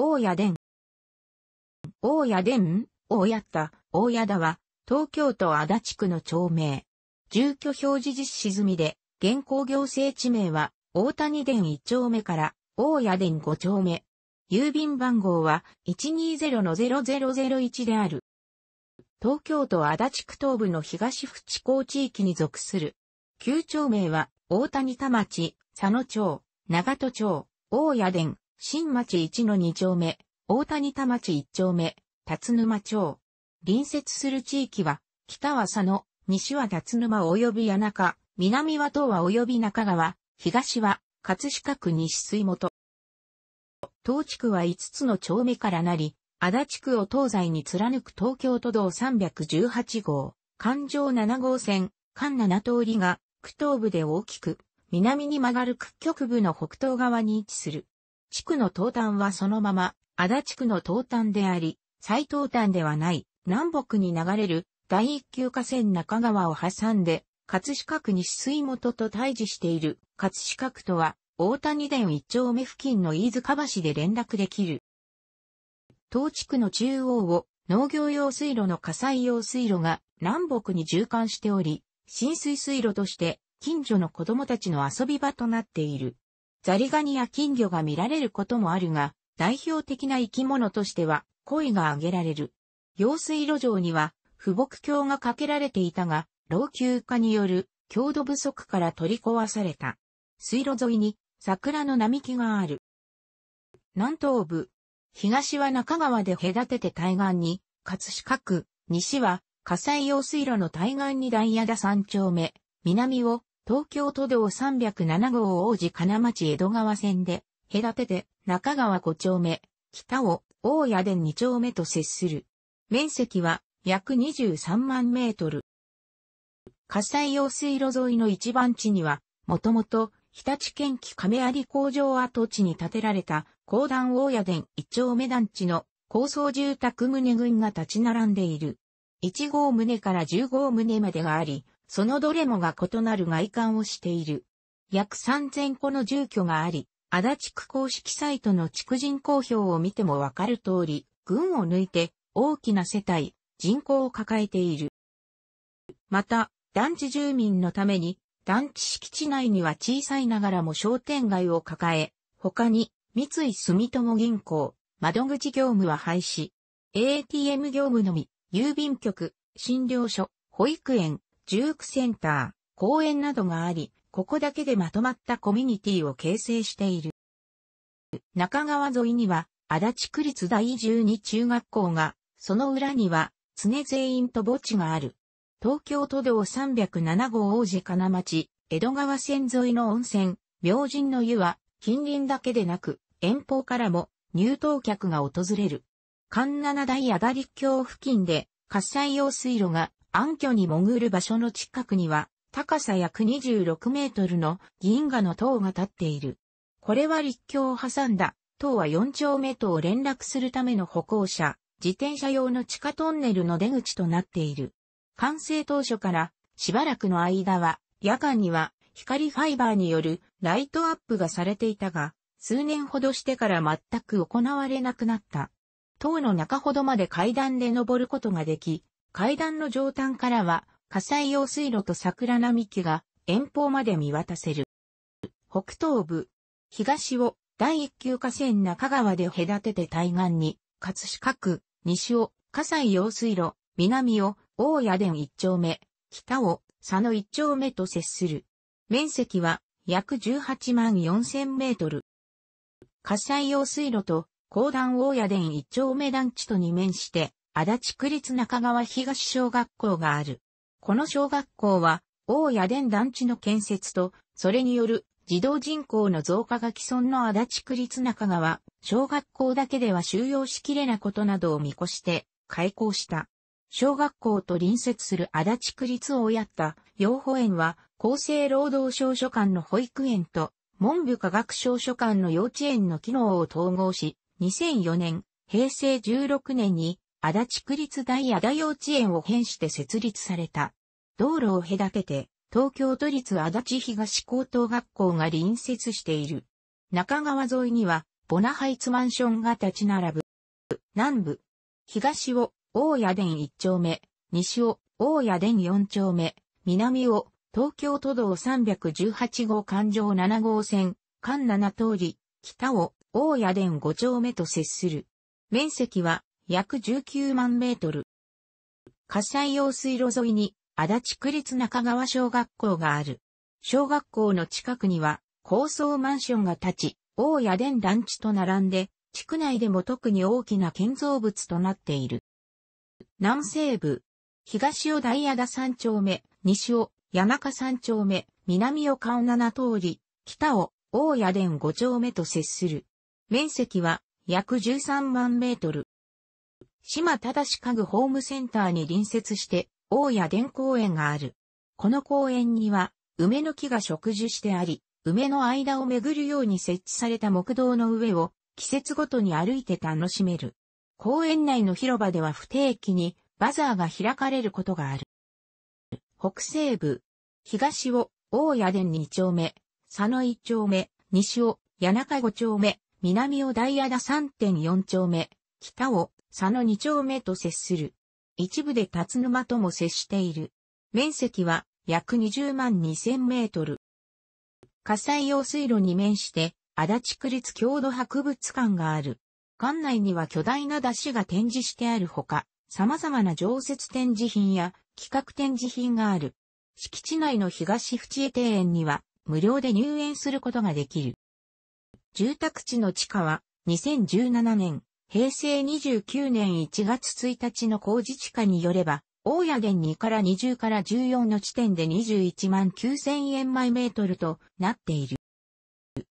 大谷殿。大谷殿、大谷田、大谷田は、東京都足立区の町名。住居表示実施済みで、現行行政地名は、大谷殿1丁目から、大谷殿5丁目。郵便番号は、120-0001である。東京都足立区東部の東府地港地域に属する。旧町名は、大谷田町、佐野町、長門町、大谷殿、新町1の2丁目、大谷田町1丁目、辰沼町。隣接する地域は、北は佐野、西は辰沼及び谷中、南は東和及び中川、東は葛飾区西水元。東地区は5つの町目からなり、足立区を東西に貫く東京都道318号、環状7号線、環7通りが、区東部で大きく、南に曲がる区局部の北東側に位置する。地区の東端はそのまま、足立区の東端であり、最東端ではない、南北に流れる第一級河川中川を挟んで、葛飾区西水元と対峙している葛飾区とは、大谷殿一丁目付近の飯塚橋で連絡できる。東地区の中央を農業用水路の火災用水路が南北に循環しており、浸水水路として近所の子供たちの遊び場となっている。ザリガニや金魚が見られることもあるが、代表的な生き物としては、鯉が挙げられる。用水路上には、不木橋がかけられていたが、老朽化による強度不足から取り壊された。水路沿いに桜の並木がある。南東部、東は中川で隔てて対岸に、葛飾区、西は火災用水路の対岸にダイヤ田三丁目、南を東京都道307号王子金町江戸川線で、隔てて中川5丁目、北を大谷で2丁目と接する。面積は約23万メートル。火災用水路沿いの一番地には、もともと日立県機亀有工場跡地に建てられた高段大谷殿1丁目団地の高層住宅棟群が立ち並んでいる。1号棟から10号棟までがあり、そのどれもが異なる外観をしている。約3000個の住居があり、足立区公式サイトの地区人口表を見てもわかる通り、群を抜いて大きな世帯、人口を抱えている。また、団地住民のために、団地敷地内には小さいながらも商店街を抱え、他に、三井住友銀行、窓口業務は廃止。ATM 業務のみ、郵便局、診療所、保育園、ジュークセンター、公園などがあり、ここだけでまとまったコミュニティを形成している。中川沿いには、足立区立第十二中学校が、その裏には、常全員と墓地がある。東京都道307号王子金町、江戸川線沿いの温泉、明神の湯は、近隣だけでなく、遠方からも入湯客が訪れる。関七大がり橋付近で、火災用水路が暗渠に潜る場所の近くには、高さ約26メートルの銀河の塔が立っている。これは陸橋を挟んだ塔は4丁目とを連絡するための歩行者、自転車用の地下トンネルの出口となっている。完成当初からしばらくの間は夜間には光ファイバーによるライトアップがされていたが、数年ほどしてから全く行われなくなった。塔の中ほどまで階段で登ることができ、階段の上端からは、火災用水路と桜並木が遠方まで見渡せる。北東部、東を第一級河川中川で隔てて対岸に、葛飾区、西を火災用水路、南を大谷殿一丁目、北を佐野一丁目と接する。面積は約18万4000メートル。火災用水路と高段大谷殿一丁目団地と二面して、足立区立中川東小学校がある。この小学校は、大谷電団地の建設と、それによる児童人口の増加が既存の足立区立中川、小学校だけでは収容しきれなことなどを見越して、開校した。小学校と隣接する足立区立をやった養護園は、厚生労働省所管の保育園と、文部科学省所管の幼稚園の機能を統合し、2004年、平成16年に足立区立大和田幼稚園を変して設立された。道路を隔てて、東京都立足立東高等学校が隣接している。中川沿いには、ボナハイツマンションが立ち並ぶ。南部、東を大谷殿1丁目、西を大谷殿4丁目、南を東京都道318号環状7号線、環7通り、北を大谷殿5丁目と接する。面積は約19万メートル。火災用水路沿いに、足立区立中川小学校がある。小学校の近くには、高層マンションが建ち、大屋殿団地と並んで、地区内でも特に大きな建造物となっている。南西部、東尾大屋田三丁目、西尾、谷中三丁目、南尾顔七通り、北尾、大谷殿五丁目と接する。面積は約13万メートル。島正家具ホームセンターに隣接して、大谷田公園がある。この公園には、梅の木が植樹してあり、梅の間を巡るように設置された木道の上を、季節ごとに歩いて楽しめる。公園内の広場では不定期に、バザーが開かれることがある。北西部、東を、大谷殿2丁目、佐野1丁目、西を、谷中5丁目、南を大谷田3.4丁目、北を、佐野二丁目と接する。一部で辰沼とも接している。面積は約20万2000メートル。火災用水路に面して、足立区立郷土博物館がある。館内には巨大な出汁が展示してあるほか、様々な常設展示品や企画展示品がある。敷地内の東淵江庭園には無料で入園することができる。住宅地の地下は2017年平成29年1月1日の工事地下によれば、大谷殿2から20から14の地点で21万9000円枚メートルとなっている。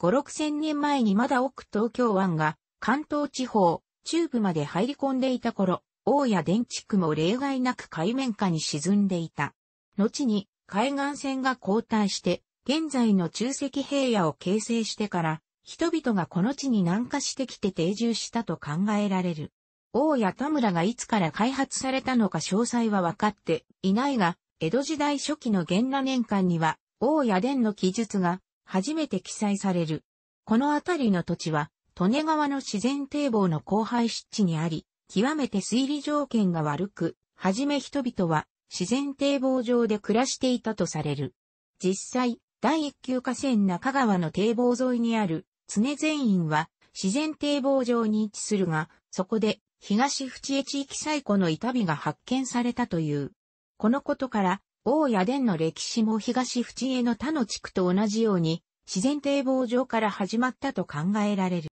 5、6000年前にまだ奥東京湾が関東地方、中部まで入り込んでいた頃、大谷電地区も例外なく海面下に沈んでいた。後に海岸線が後退して、現在の中石平野を形成してから、人々がこの地に南下してきて定住したと考えられる。王や田村がいつから開発されたのか詳細は分かっていないが、江戸時代初期の元羅年間には、王や殿の記述が初めて記載される。この辺りの土地は、利根川の自然堤防の荒廃湿地にあり、極めて水利条件が悪く、はじめ人々は自然堤防上で暮らしていたとされる。実際、第一級河川中川の堤防沿いにある常善院は自然堤防上に位置するが、そこで東淵江地域最古の板みが発見されたという。このことから、大谷殿の歴史も東淵江の他の地区と同じように、自然堤防上から始まったと考えられる。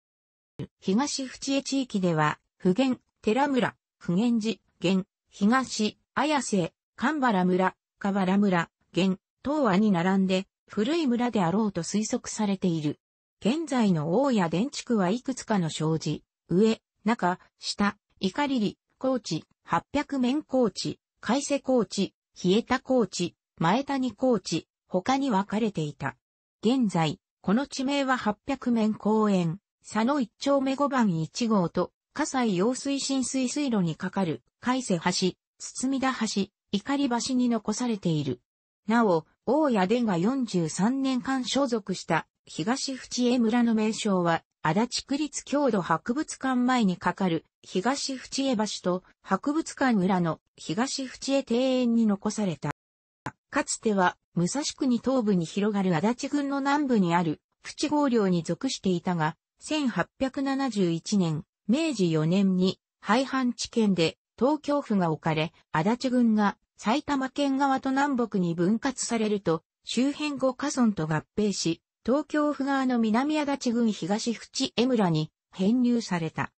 東淵江地域では、普賢、寺村、普賢寺、元東、綾瀬、神原村、河原村、元、東和に並んで、古い村であろうと推測されている。現在の大谷電地区はいくつかの障子、上、中、下、怒りリ高地、八百面高地、海瀬高地、冷えた高地、前谷高地、他に分かれていた。現在、この地名は八百面公園、佐野一丁目五番一号と、河西用水浸水水路に架かる、海瀬橋、包田橋、怒り橋に残されている。なお、大谷殿が43年間所属した東淵江村の名称は、足立区立郷土博物館前に架かる東淵江橋と博物館裏の東淵江庭園に残された。かつては、武蔵区に東部に広がる足立郡の南部にある、淵郷領に属していたが、1871年、明治4年に、廃藩置県で東京府が置かれ、足立郡が埼玉県側と南北に分割されると、周辺五カ村と合併し、東京府側の南足立郡東淵江村に編入された。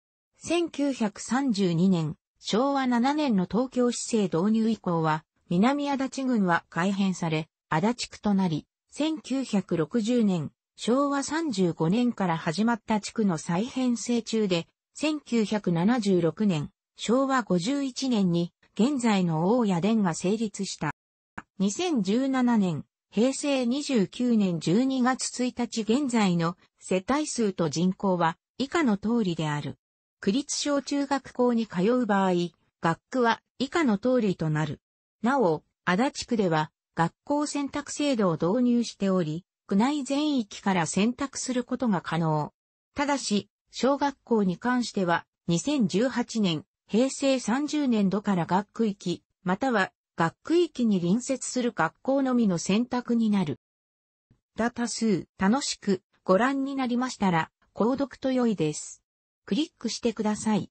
1932年、昭和7年の東京市政導入以降は、南足立郡は改編され、足立区となり、1960年、昭和35年から始まった地区の再編成中で、1976年、昭和51年に現在の大谷殿が成立した。2017年、平成29年12月1日現在の世帯数と人口は以下の通りである。区立小中学校に通う場合、学区は以下の通りとなる。なお、足立区では学校選択制度を導入しており、区内全域から選択することが可能。ただし、小学校に関しては、2018年、平成30年度から学区域、または学区域に隣接する学校のみの選択になる。だ多数、楽しくご覧になりましたら、購読と良いです。クリックしてください。